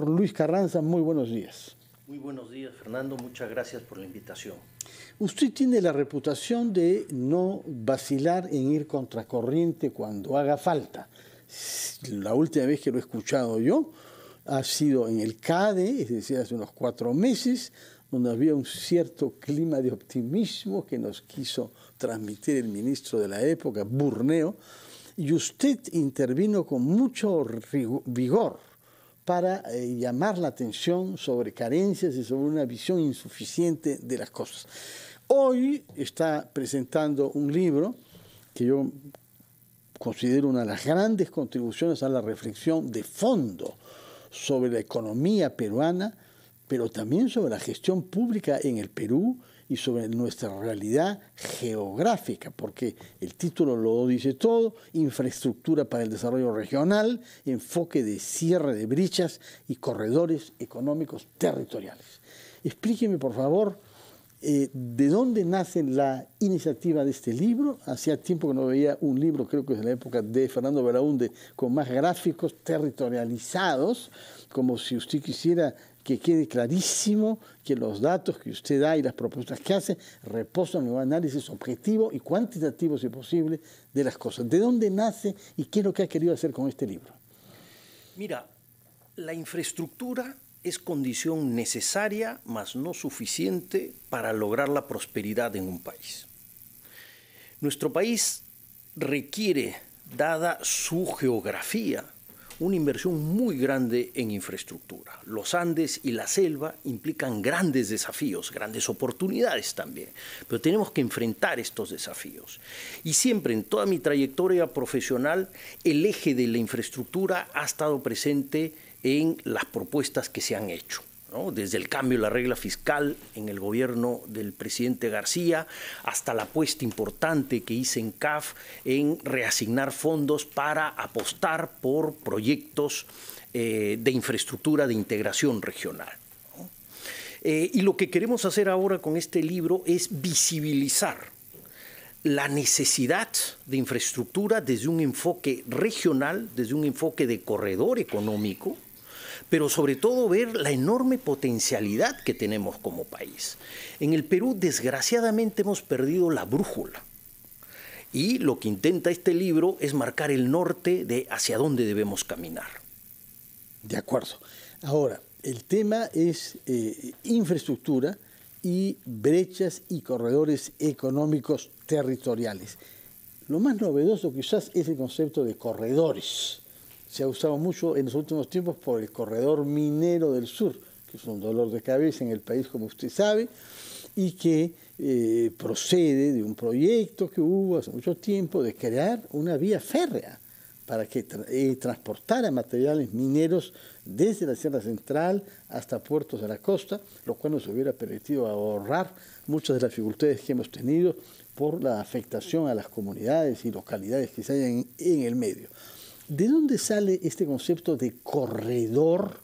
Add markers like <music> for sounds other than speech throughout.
Luis Carranza. Muy buenos días. Muy buenos días, Fernando. Muchas gracias por la invitación. Usted tiene la reputación de no vacilar en ir contracorriente cuando haga falta. La última vez que lo he escuchado yo ha sido en el CADE, es decir, hace unos cuatro meses, donde había un cierto clima de optimismo que nos quiso transmitir el ministro de la época, Burneo, y usted intervino con mucho vigor para eh, llamar la atención sobre carencias y sobre una visión insuficiente de las cosas. Hoy está presentando un libro que yo considero una de las grandes contribuciones a la reflexión de fondo sobre la economía peruana, pero también sobre la gestión pública en el Perú, y sobre nuestra realidad geográfica, porque el título lo dice todo, infraestructura para el desarrollo regional, enfoque de cierre de brechas y corredores económicos territoriales. Explíqueme, por favor, eh, de dónde nace la iniciativa de este libro. Hacía tiempo que no veía un libro, creo que es de la época de Fernando Belaunde, con más gráficos territorializados, como si usted quisiera que quede clarísimo que los datos que usted da y las propuestas que hace reposan en un análisis objetivo y cuantitativo, si posible, de las cosas. ¿De dónde nace y qué es lo que ha querido hacer con este libro? Mira, la infraestructura es condición necesaria, mas no suficiente, para lograr la prosperidad en un país. Nuestro país requiere, dada su geografía, una inversión muy grande en infraestructura. Los Andes y la selva implican grandes desafíos, grandes oportunidades también, pero tenemos que enfrentar estos desafíos. Y siempre en toda mi trayectoria profesional, el eje de la infraestructura ha estado presente en las propuestas que se han hecho desde el cambio de la regla fiscal en el gobierno del presidente García hasta la apuesta importante que hice en CAF en reasignar fondos para apostar por proyectos eh, de infraestructura de integración regional. Eh, y lo que queremos hacer ahora con este libro es visibilizar la necesidad de infraestructura desde un enfoque regional, desde un enfoque de corredor económico, pero sobre todo ver la enorme potencialidad que tenemos como país. En el Perú, desgraciadamente, hemos perdido la brújula. Y lo que intenta este libro es marcar el norte de hacia dónde debemos caminar. De acuerdo. Ahora, el tema es eh, infraestructura y brechas y corredores económicos territoriales. Lo más novedoso quizás es el concepto de corredores se ha usado mucho en los últimos tiempos por el corredor minero del sur, que es un dolor de cabeza en el país, como usted sabe, y que eh, procede de un proyecto que hubo hace mucho tiempo de crear una vía férrea para que eh, transportara materiales mineros desde la Sierra Central hasta puertos de la costa, lo cual nos hubiera permitido ahorrar muchas de las dificultades que hemos tenido por la afectación a las comunidades y localidades que se hayan en el medio. ¿De dónde sale este concepto de corredor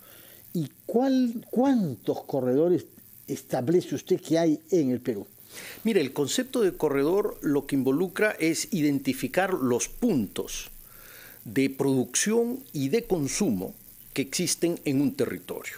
y cuántos corredores establece usted que hay en el Perú? Mire, el concepto de corredor lo que involucra es identificar los puntos de producción y de consumo que existen en un territorio.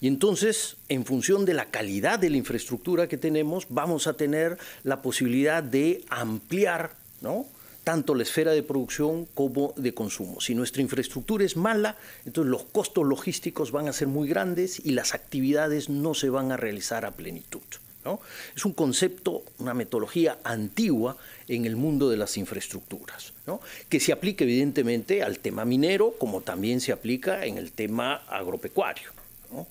Y entonces, en función de la calidad de la infraestructura que tenemos, vamos a tener la posibilidad de ampliar ¿no? tanto la esfera de producción como de consumo. Si nuestra infraestructura es mala, entonces los costos logísticos van a ser muy grandes y las actividades no se van a realizar a plenitud. ¿no? Es un concepto, una metodología antigua en el mundo de las infraestructuras, que se aplica evidentemente al tema minero como también se aplica en el tema agropecuario. ¿no?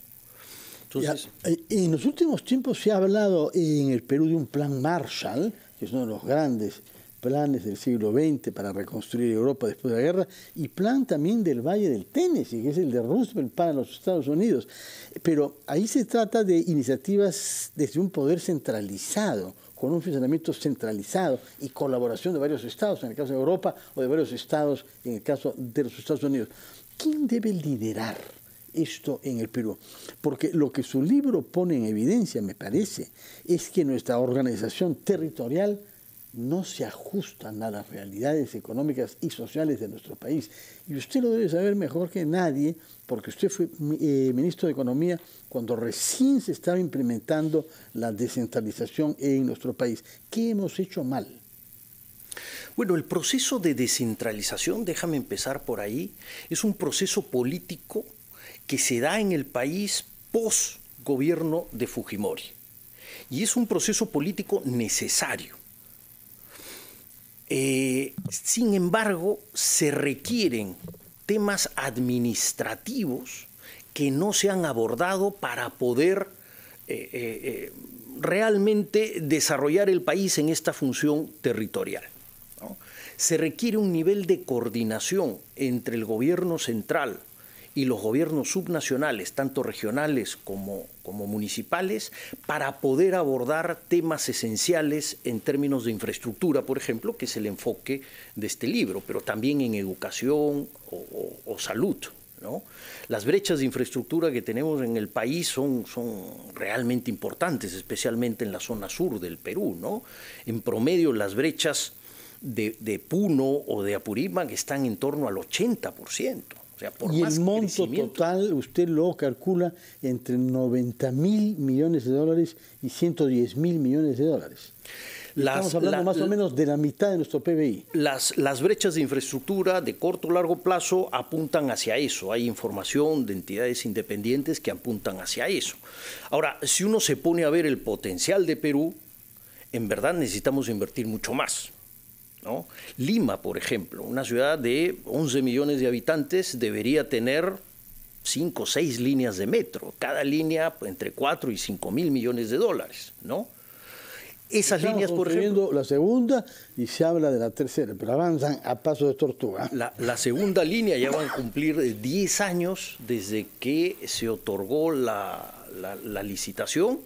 Eh, en los últimos tiempos se ha hablado en el Perú de un plan Marshall, que es uno de los grandes planes del siglo XX para reconstruir Europa después de la guerra y plan también del Valle del Tennessee, que es el de Roosevelt para los Estados Unidos. Pero ahí se trata de iniciativas desde un poder centralizado, con un funcionamiento centralizado y colaboración de varios estados, en el caso de Europa, o de varios estados, en el caso de los Estados Unidos. ¿Quién debe liderar esto en el Perú. Porque lo que su libro pone en evidencia, me parece, es que nuestra organización territorial no se ajustan a las realidades económicas y sociales de nuestro país. Y usted lo debe saber mejor que nadie, porque usted fue eh, ministro de Economía cuando recién se estaba implementando la descentralización en nuestro país. ¿Qué hemos hecho mal? Bueno, el proceso de descentralización, déjame empezar por ahí, es un proceso político que se da en el país post gobierno de Fujimori. Y es un proceso político necesario eh, sin embargo, se requieren temas administrativos que no se han abordado para poder eh, eh, realmente desarrollar el país en esta función territorial. Se requiere un nivel de coordinación entre el gobierno central, y los gobiernos subnacionales, tanto regionales como, como municipales, para poder abordar temas esenciales en términos de infraestructura, por ejemplo, que es el enfoque de este libro, pero también en educación o, salud. ¿No? Las brechas de infraestructura que tenemos en el país son, son, realmente importantes, especialmente en la zona sur del Perú. ¿no? En promedio, las brechas de, de Puno o de Apurímac están en torno al 80% y el monto total usted lo calcula entre 90 mil millones de dólares y 110 mil millones de dólares. Estamos hablando más o menos de la mitad de nuestro PBI. Las, las brechas de infraestructura de corto o largo plazo apuntan hacia eso. Hay información de entidades independientes que apuntan hacia eso. Ahora, si uno se pone a ver el potencial de Perú, en verdad necesitamos invertir mucho más. Lima, por ejemplo, una ciudad de 11 millones de habitantes, debería tener cinco o seis líneas de metro, cada línea entre 4 y 5 mil millones de dólares, ¿no? Esas líneas, por ejemplo. La segunda y se habla de la tercera, pero avanzan a paso de tortuga. La, segunda línea ya va a cumplir 10 eh, años desde que se otorgó la licitación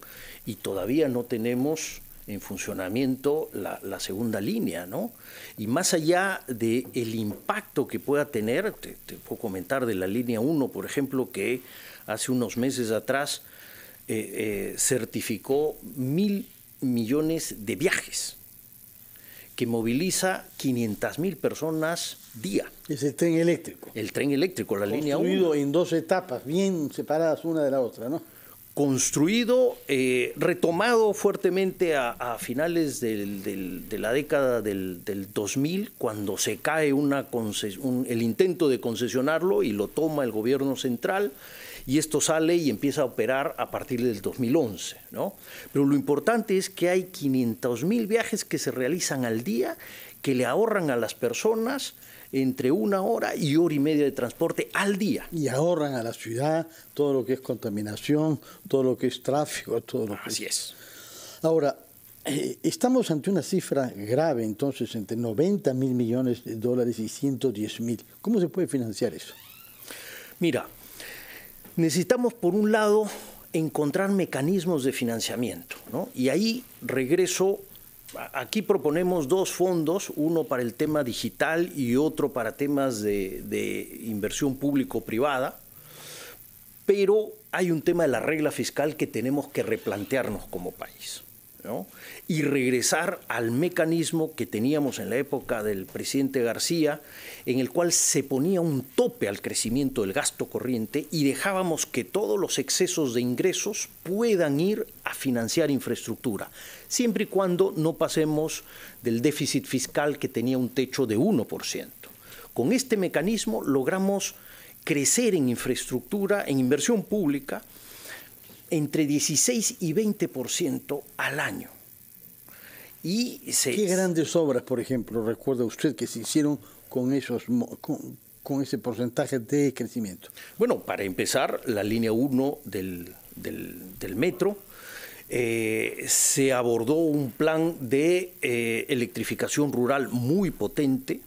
y todavía no tenemos en funcionamiento la, segunda línea, ¿no? Y más allá del el impacto que pueda tener, te, puedo comentar de la línea 1, por ejemplo, que hace unos meses atrás eh, eh, certificó mil millones de viajes, que moviliza 500 mil personas día. Es el tren eléctrico. El tren eléctrico, la línea 1. en dos etapas, bien separadas una de la otra, ¿no? construido, eh, retomado fuertemente a, finales de la década del, 2000, cuando se cae el intento de concesionarlo y lo toma el gobierno central, y esto sale y empieza a operar a partir del 2011. Pero lo importante es que hay 500.000 viajes que se realizan al día, que le ahorran a las personas entre una hora y hora y media de transporte al día. Y ahorran a la ciudad todo lo que es contaminación, todo lo que es tráfico, todo lo que Así es. Ahora, eh, estamos ante una cifra grave, entonces, entre 90 mil millones de dólares y 110 mil. ¿Cómo se puede financiar eso? Mira, necesitamos por un lado encontrar mecanismos de financiamiento, ¿no? Y ahí regreso Aquí proponemos dos fondos, uno para el tema digital y otro para temas de, inversión público-privada, pero hay un tema de la regla fiscal que tenemos que replantearnos como país y regresar al mecanismo que teníamos en la época del presidente García, en el cual se ponía un tope al crecimiento del gasto corriente y dejábamos que todos los excesos de ingresos puedan ir a financiar infraestructura, siempre y cuando no pasemos del déficit fiscal que tenía un techo de 1%. Con este mecanismo logramos crecer en infraestructura, en inversión pública, entre 16 y 20% al año. Y ¿Qué grandes obras, por ejemplo, recuerda usted que se hicieron con, esos, con, ese porcentaje de crecimiento? Bueno, para empezar, la línea 1 del, metro, eh, se abordó un plan de eh, electrificación rural muy potente,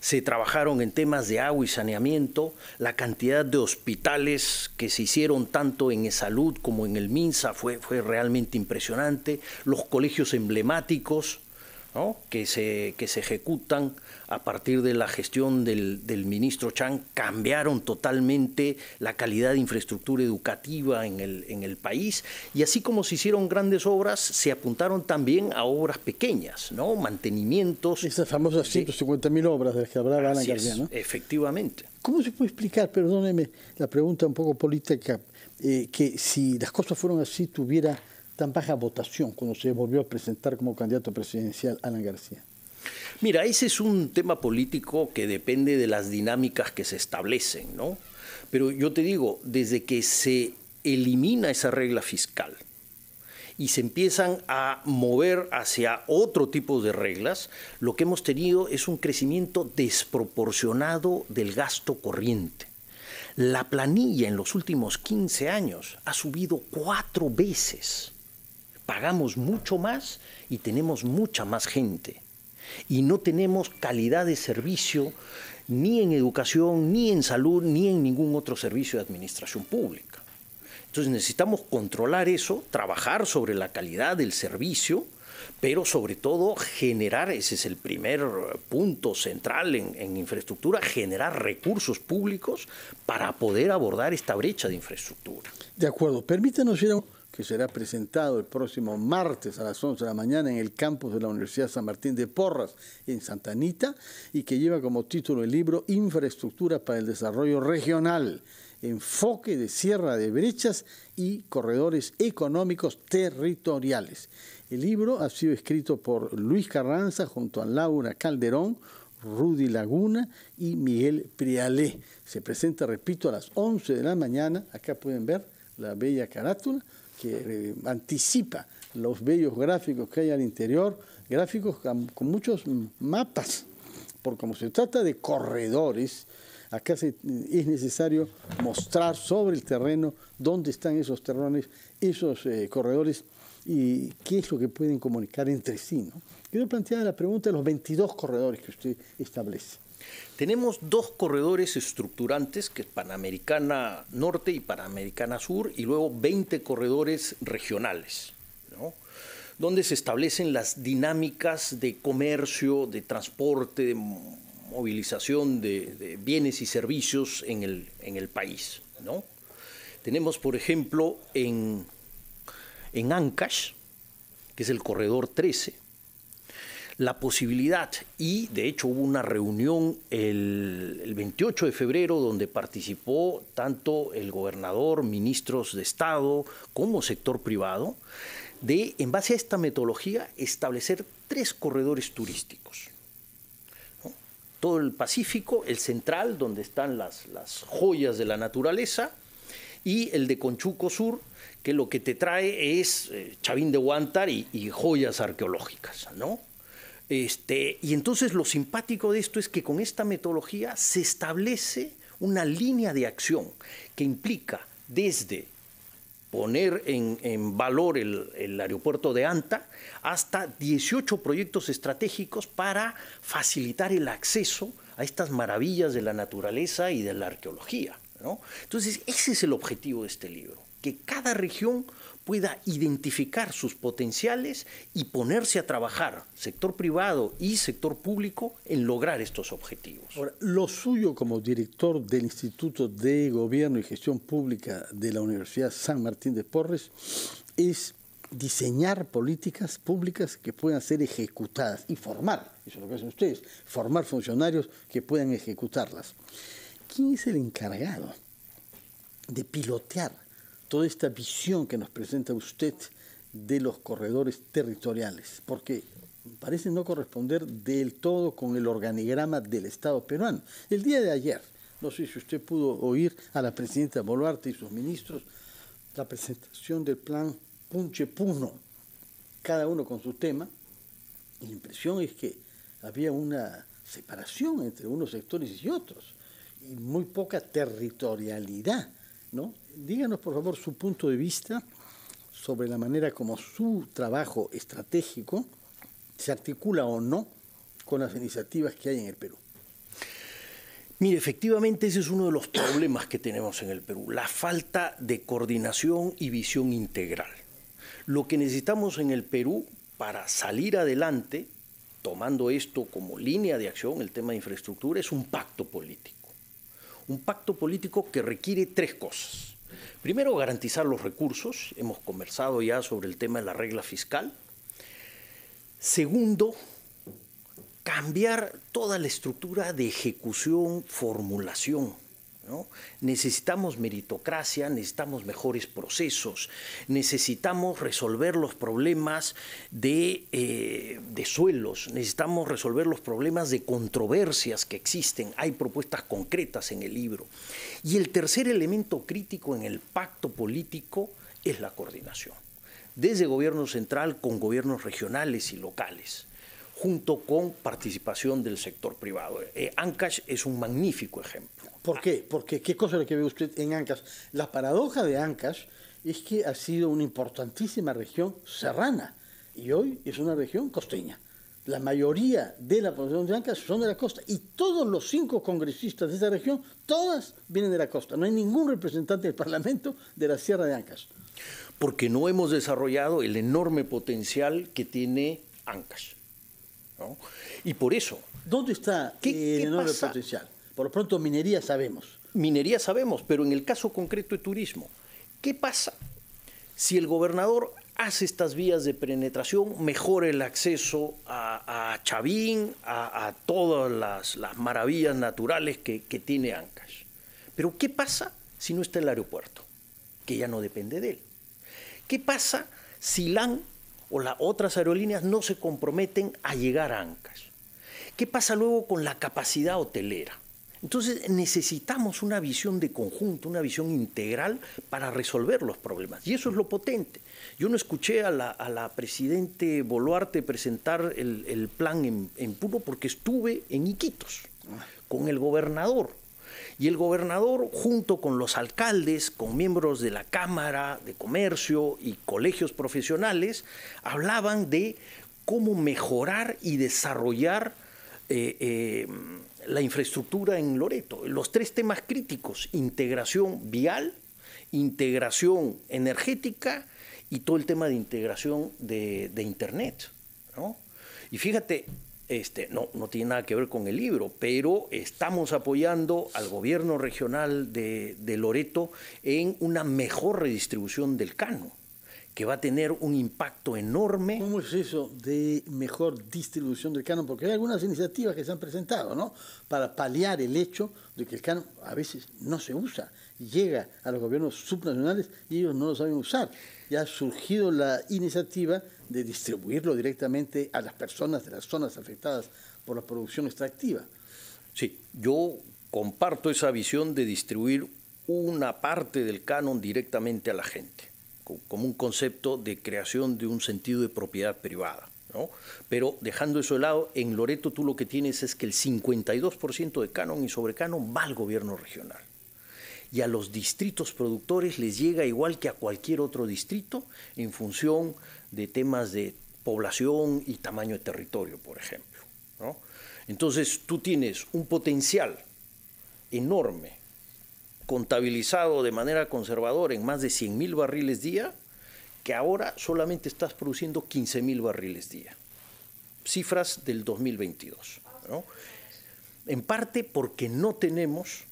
se trabajaron en temas de agua y saneamiento, la cantidad de hospitales que se hicieron tanto en salud como en el MINSA fue, fue realmente impresionante, los colegios emblemáticos, que, se, que se ejecutan a partir de la gestión del, del, ministro Chang, cambiaron totalmente la calidad de infraestructura educativa en el, en el país y así como se hicieron grandes obras, se apuntaron también a obras pequeñas, ¿no? mantenimientos. Esas famosas 150.000 obras de las que hablaba Ana García, ¿no? Efectivamente. ¿Cómo se puede explicar, perdóneme la pregunta un poco política, eh, que si las cosas fueron así tuviera tan baja votación cuando se volvió a presentar como candidato presidencial Alan García? Mira, ese es un tema político que depende de las dinámicas que se establecen, ¿no? Pero yo te digo, desde que se elimina esa regla fiscal y se empiezan a mover hacia otro tipo de reglas, lo que hemos tenido es un crecimiento desproporcionado del gasto corriente. La planilla en los últimos 15 años ha subido cuatro veces pagamos mucho más y tenemos mucha más gente. Y no tenemos calidad de servicio ni en educación, ni en salud, ni en ningún otro servicio de administración pública. Entonces necesitamos controlar eso, trabajar sobre la calidad del servicio, pero sobre todo generar, ese es el primer punto central en, infraestructura, generar recursos públicos para poder abordar esta brecha de infraestructura. De acuerdo, permítanos ir a que será presentado el próximo martes a las 11 de la mañana en el campus de la Universidad San Martín de Porras, en Santa Anita, y que lleva como título el libro Infraestructura para el Desarrollo Regional, enfoque de Sierra de brechas y corredores económicos territoriales. El libro ha sido escrito por Luis Carranza junto a Laura Calderón, Rudy Laguna y Miguel Prialé. Se presenta, repito, a las 11 de la mañana. Acá pueden ver la bella carátula que eh, anticipa los bellos gráficos que hay al interior, gráficos con muchos mapas, porque como se trata de corredores, acá es necesario mostrar sobre el terreno dónde están esos terrones, esos eh, corredores y qué es lo que pueden comunicar entre sí. Quiero plantear la pregunta de los 22 corredores que usted establece. Tenemos dos corredores estructurantes, que es Panamericana Norte y Panamericana Sur, y luego 20 corredores regionales, donde se establecen las dinámicas de comercio, de transporte, de movilización de, bienes y servicios en el, país. Tenemos, por ejemplo, en, en Ancash, que es el corredor 13, la posibilidad, y de hecho hubo una reunión el, 28 de febrero donde participó tanto el gobernador, ministros de Estado como sector privado, de, en base a esta metodología, establecer tres corredores turísticos. Todo el Pacífico, el central, donde están las, joyas de la naturaleza, y el de Conchuco Sur, que lo que te trae es eh, Chavín de Huántar y, y joyas arqueológicas, ¿no? Este, y entonces lo simpático de esto es que con esta metodología se establece una línea de acción que implica desde poner en, valor el, aeropuerto de Anta hasta 18 proyectos estratégicos para facilitar el acceso a estas maravillas de la naturaleza y de la arqueología. Entonces, ese es el objetivo de este libro, que cada región pueda identificar sus potenciales y ponerse a trabajar, sector privado y sector público, en lograr estos objetivos. lo suyo como director del Instituto de Gobierno y Gestión Pública de la Universidad San Martín de Porres es diseñar políticas públicas que puedan ser ejecutadas y formar, eso lo que hacen ustedes, formar funcionarios que puedan ejecutarlas. ¿Quién es el encargado de pilotear toda esta visión que nos presenta usted de los corredores territoriales, porque parece no corresponder del todo con el organigrama del Estado peruano. El día de ayer, no sé si usted pudo oír a la presidenta Boluarte y sus ministros la presentación del plan Punche Puno, cada uno con su tema, la impresión es que había una separación entre unos sectores y otros, y muy poca territorialidad, ¿no? díganos por favor su punto de vista sobre la manera como su trabajo estratégico se articula o no con las iniciativas que hay en el Perú. Mire, efectivamente ese es uno de los problemas que tenemos en el Perú, la falta de coordinación y visión integral. Lo que necesitamos en el Perú para salir adelante, tomando esto como línea de acción, el tema de infraestructura, es un pacto político. Un pacto político que requiere tres cosas. Primero, garantizar los recursos. Hemos conversado ya sobre el tema de la regla fiscal. Segundo, cambiar toda la estructura de ejecución, formulación Necesitamos meritocracia, necesitamos mejores procesos, necesitamos resolver los problemas de, eh, de, suelos, necesitamos resolver los problemas de controversias que existen. Hay propuestas concretas en el libro. Y el tercer elemento crítico en el pacto político es la coordinación, desde gobierno central con gobiernos regionales y locales junto con participación del sector privado. Eh, Ancash es un magnífico ejemplo. ¿Por qué? Porque qué cosa lo que ve usted en Ancash. La paradoja de Ancash es que ha sido una importantísima región serrana y hoy es una región costeña. La mayoría de la población de Ancash son de la costa y todos los cinco congresistas de esa región, todas vienen de la costa. No hay ningún representante del Parlamento de la Sierra de Ancash. Porque no hemos desarrollado el enorme potencial que tiene Ancash. Y por eso. ¿Dónde está el enorme potencial? Por lo pronto, minería sabemos. Minería sabemos, pero en el caso concreto de turismo, ¿qué pasa si el gobernador hace estas vías de penetración, mejora el acceso a, Chavín, a, todas las, maravillas naturales que, tiene Ancash? Pero ¿qué pasa si no está el aeropuerto? Que ya no depende de él. ¿Qué pasa si LAN o las otras aerolíneas no se comprometen a llegar a Ancash. ¿Qué pasa luego con la capacidad hotelera? Entonces necesitamos una visión de conjunto, una visión integral para resolver los problemas. Y eso es lo potente. Yo no escuché a la, presidente Boluarte presentar el, plan en, en porque estuve en Iquitos con el gobernador y el gobernador, junto con los alcaldes, con miembros de la Cámara de Comercio y colegios profesionales, hablaban de cómo mejorar y desarrollar eh, eh, la infraestructura en Loreto. Los tres temas críticos, integración vial, integración energética y todo el tema de integración de, Internet. Y fíjate, este, no, no tiene nada que ver con el libro, pero estamos apoyando al gobierno regional de Loreto en una mejor redistribución del cano que va a tener un impacto enorme. ¿Cómo es eso de mejor distribución del canon, porque hay algunas iniciativas que se han presentado, ¿no? Para paliar el hecho de que el canon a veces no se usa, llega a los gobiernos subnacionales y ellos no lo saben usar. Ya ha surgido la iniciativa de distribuirlo directamente a las personas de las zonas afectadas por la producción extractiva. Sí, yo comparto esa visión de distribuir una parte del canon directamente a la gente como un concepto de creación de un sentido de propiedad privada. Pero dejando eso de lado, en Loreto tú lo que tienes es que el 52% de canon y sobre va al gobierno regional. Y a los distritos productores les llega igual que a cualquier otro distrito en función de temas de población y tamaño de territorio, por ejemplo. Entonces tú tienes un potencial enorme contabilizado de manera conservadora en más de 100 mil barriles día, que ahora solamente estás produciendo 15 mil barriles día. Cifras del 2022. ¿no? En parte porque no tenemos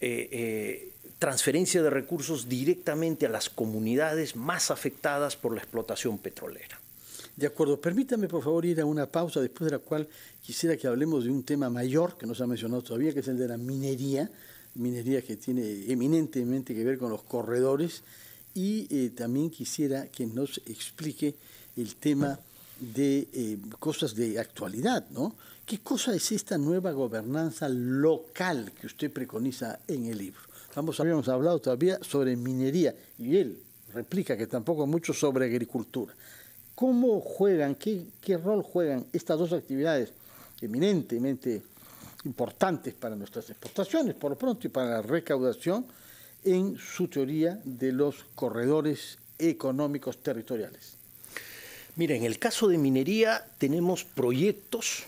eh, eh, transferencia de recursos directamente a las comunidades más afectadas por la explotación petrolera. De acuerdo, permítame por favor ir a una pausa después de la cual quisiera que hablemos de un tema mayor que no se ha mencionado todavía, que es el de la minería, minería que tiene eminentemente que ver con los corredores y eh, también quisiera que nos explique el tema de eh, cosas de actualidad, ¿no? ¿Qué cosa es esta nueva gobernanza local que usted preconiza en el libro? Vamos, habíamos hablado todavía sobre minería y él replica que tampoco mucho sobre agricultura. ¿Cómo juegan, qué, qué rol juegan estas dos actividades eminentemente importantes para nuestras exportaciones, por lo pronto, y para la recaudación en su teoría de los corredores económicos territoriales. Mira, en el caso de minería tenemos proyectos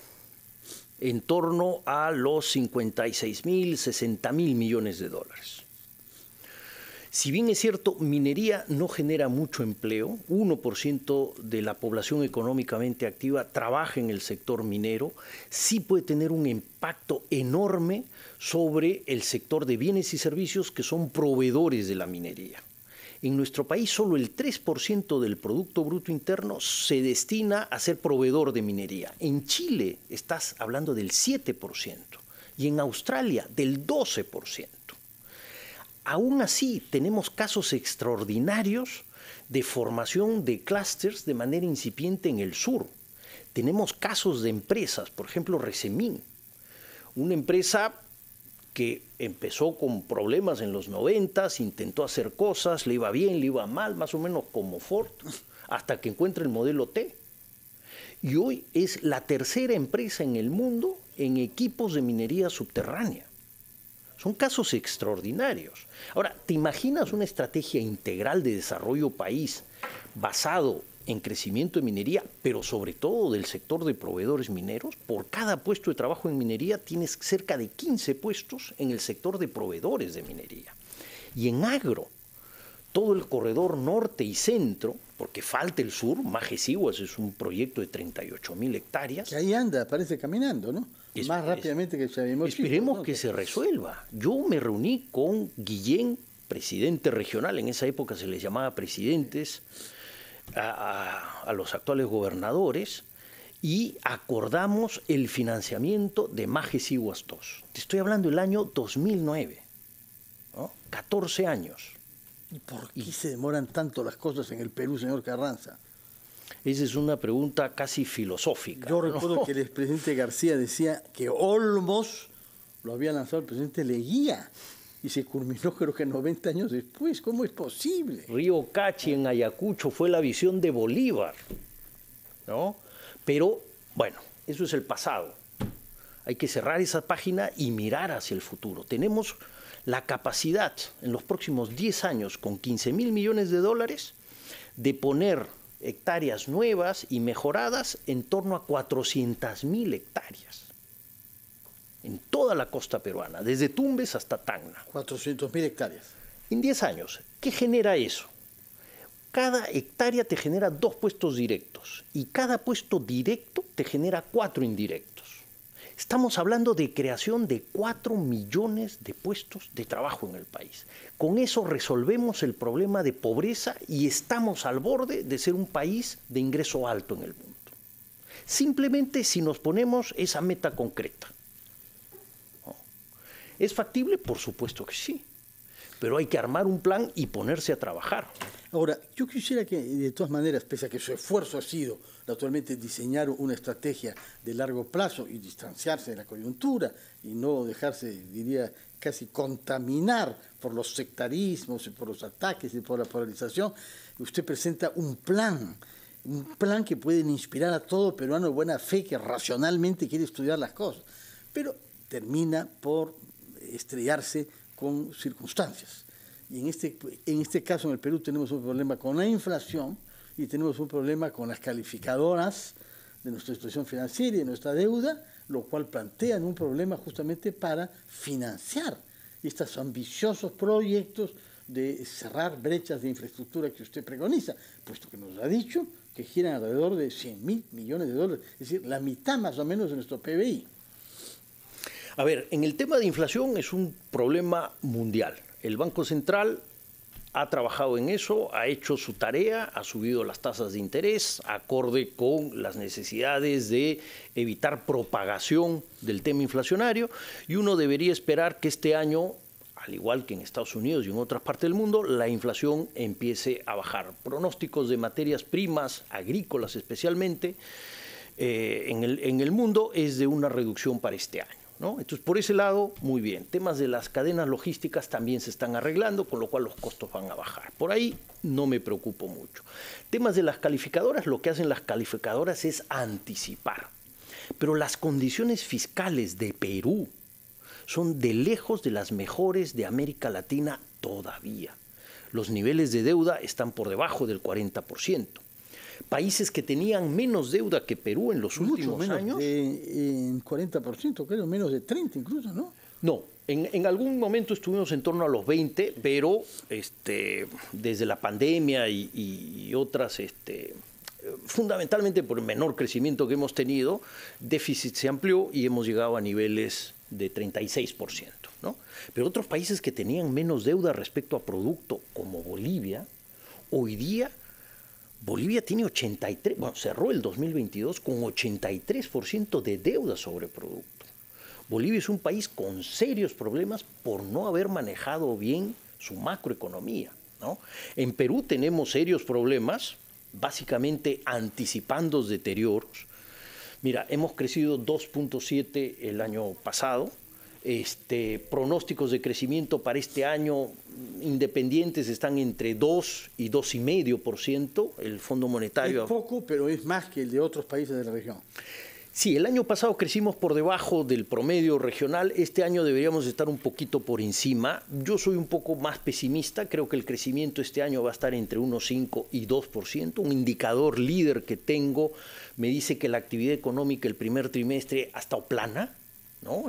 en torno a los 56 mil, 60 mil millones de dólares. Si bien es cierto, minería no genera mucho empleo, 1% de la población económicamente activa trabaja en el sector minero, sí puede tener un impacto enorme sobre el sector de bienes y servicios que son proveedores de la minería. En nuestro país solo el 3% del Producto Bruto Interno se destina a ser proveedor de minería. En Chile estás hablando del 7% y en Australia del 12% aún así tenemos casos extraordinarios de formación de clusters de manera incipiente en el sur. Tenemos casos de empresas, por ejemplo, Resemín, una empresa que empezó con problemas en los 90, intentó hacer cosas, le iba bien, le iba mal, más o menos como Ford, hasta que encuentra el modelo T. Y hoy es la tercera empresa en el mundo en equipos de minería subterránea. Son casos extraordinarios. Ahora, ¿te imaginas una estrategia integral de desarrollo país basado en crecimiento de minería, pero sobre todo del sector de proveedores mineros? Por cada puesto de trabajo en minería tienes cerca de 15 puestos en el sector de proveedores de minería. Y en agro, todo el corredor norte y centro, porque falta el sur, Majesiguas es un proyecto de 38 mil hectáreas. Que ahí anda, parece caminando, ¿no? más rápidamente que Esperemos que se resuelva. Yo me reuní con Guillén, presidente regional, en esa época se les llamaba presidentes, a, los actuales gobernadores, y acordamos el financiamiento de Majes y Huastos. Te estoy hablando del año 2009, 14 años. ¿Y por qué se demoran tanto las cosas en el Perú, señor Carranza? Esa es una pregunta casi filosófica. Yo recuerdo que el expresidente García decía que Olmos lo había lanzado el presidente Leguía y se culminó <laughs> creo que 90 años después. ¿Cómo es posible? Río Cachi en Ayacucho fue la visión de Bolívar, ¿no? Pero bueno, eso es el pasado. Hay que cerrar esa página y mirar hacia el futuro. Tenemos la capacidad en los próximos 10 años, con 15 mil millones de dólares, de poner hectáreas nuevas y mejoradas en torno a 400.000 hectáreas en toda la costa peruana, desde Tumbes hasta Tacna. 400.000 hectáreas. En 10 años, ¿qué genera eso? Cada hectárea te genera dos puestos directos y cada puesto directo te genera cuatro indirectos. Estamos hablando de creación de 4 millones de puestos de trabajo en el país. Con eso resolvemos el problema de pobreza y estamos al borde de ser un país de ingreso alto en el mundo. Simplemente si nos ponemos esa meta concreta. ¿Es factible? Por supuesto que sí pero hay que armar un plan y ponerse a trabajar. Ahora, yo quisiera que, de todas maneras, pese a que su esfuerzo ha sido naturalmente diseñar una estrategia de largo plazo y distanciarse de la coyuntura y no dejarse, diría, casi contaminar por los sectarismos y por los ataques y por la polarización, usted presenta un plan un plan que puede inspirar a todo peruano de buena fe que racionalmente quiere estudiar las cosas. Pero termina por estrellarse con circunstancias. Y en este, en este caso en el Perú tenemos un problema con la inflación y tenemos un problema con las calificadoras de nuestra situación financiera y nuestra deuda, lo cual plantea un problema justamente para financiar estos ambiciosos proyectos de cerrar brechas de infraestructura que usted preconiza, puesto que nos ha dicho que giran alrededor de 100 mil millones de dólares, es decir, la mitad más o menos de nuestro PBI. A ver, en el tema de inflación es un problema mundial. El Banco Central ha trabajado en eso, ha hecho su tarea, ha subido las tasas de interés acorde con las necesidades de evitar propagación del tema inflacionario y uno debería esperar que este año al igual que en Estados Unidos y en otras partes del mundo, la inflación empiece a bajar. Pronósticos de materias primas, agrícolas especialmente, eh, en el mundo es de una reducción para este año. ¿no? Entonces, por ese lado, muy bien. Temas de las cadenas logísticas también se están arreglando, con lo cual los costos van a bajar. Por ahí no me preocupo mucho. Temas de las calificadoras, lo que hacen las calificadoras es anticipar. Pero las condiciones fiscales de Perú son de lejos de las mejores de América Latina todavía. Los niveles de deuda están por debajo del 40% países que tenían menos deuda que Perú en los últimos años. en 40%, creo, menos de 30 incluso, ¿no? No, en, algún momento estuvimos en torno a los 20, pero este, desde la pandemia y, otras, este, fundamentalmente por el menor crecimiento que hemos tenido, déficit se amplió y hemos llegado a niveles de 36%. ¿no? Pero otros países que tenían menos deuda respecto a producto, como Bolivia, hoy día Bolivia tiene 83, cerró el 2022 con 83% de deuda sobre producto. Bolivia es un país con serios problemas por no haber manejado bien su macroeconomía. ¿no? En Perú tenemos serios problemas, básicamente anticipando deterioros. Mira, hemos crecido 2.7 el año pasado, este, pronósticos de crecimiento para este año independientes están entre 2 y 2,5%. El Fondo Monetario. Es poco, pero es más que el de otros países de la región. Sí, el año pasado crecimos por debajo del promedio regional, este año deberíamos estar un poquito por encima. Yo soy un poco más pesimista, creo que el crecimiento este año va a estar entre 1,5 y 2%, un indicador líder que tengo me dice que la actividad económica el primer trimestre ha estado plana,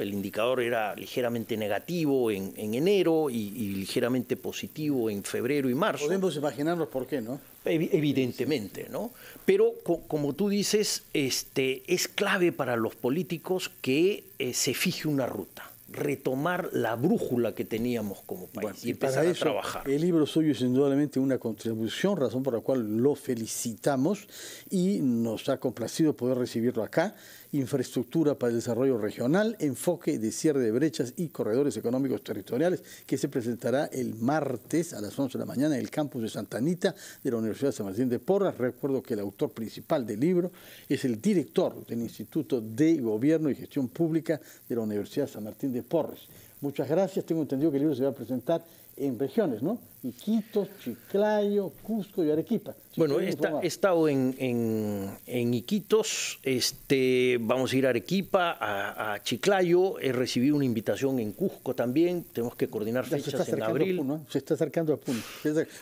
el indicador era ligeramente negativo en, enero y, ligeramente positivo en febrero y marzo. Podemos imaginarnos por qué, ¿no? evidentemente, ¿no? Pero como tú dices, este, es clave para los políticos que eh, se fije una ruta retomar la brújula que teníamos como país y, empezar a trabajar. El libro suyo es indudablemente una contribución, razón por la cual lo felicitamos y nos ha complacido poder recibirlo acá. Infraestructura para el desarrollo regional, enfoque de cierre de brechas y corredores económicos territoriales, que se presentará el martes a las 11 de la mañana en el campus de Santa Anita de la Universidad San Martín de Porras. Recuerdo que el autor principal del libro es el director del Instituto de Gobierno y Gestión Pública de la Universidad San Martín de Porres. Muchas gracias. Tengo entendido que el libro se va a presentar en regiones, ¿no? Iquitos, Chiclayo, Cusco y Arequipa. bueno, he estado en, en, en, Iquitos, este, vamos a ir a Arequipa, a, Chiclayo, he recibido una invitación en Cusco también, tenemos que coordinar fechas se en abril. ¿eh? Se está acercando a Puno.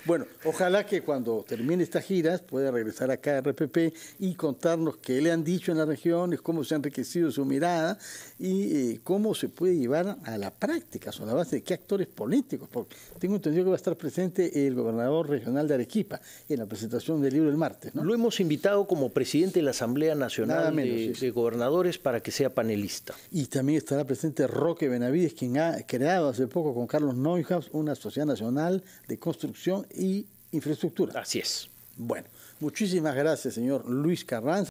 Bueno, ojalá que cuando termine estas giras pueda regresar acá a RPP y contarnos qué le han dicho en las regiones, cómo se ha enriquecido su mirada y eh, cómo se puede llevar a la práctica, sobre la base de qué actores políticos, porque tengo entendido que va a estar presente el gobernador regional de Arequipa en la presentación del libro el martes. Lo hemos invitado como presidente de la Asamblea Nacional de, Gobernadores para que sea panelista. Y también estará presente Roque Benavides, quien ha creado hace poco con Carlos Neuhaus una sociedad nacional de construcción y infraestructura. Así es. Bueno, muchísimas gracias, señor Luis Carranza.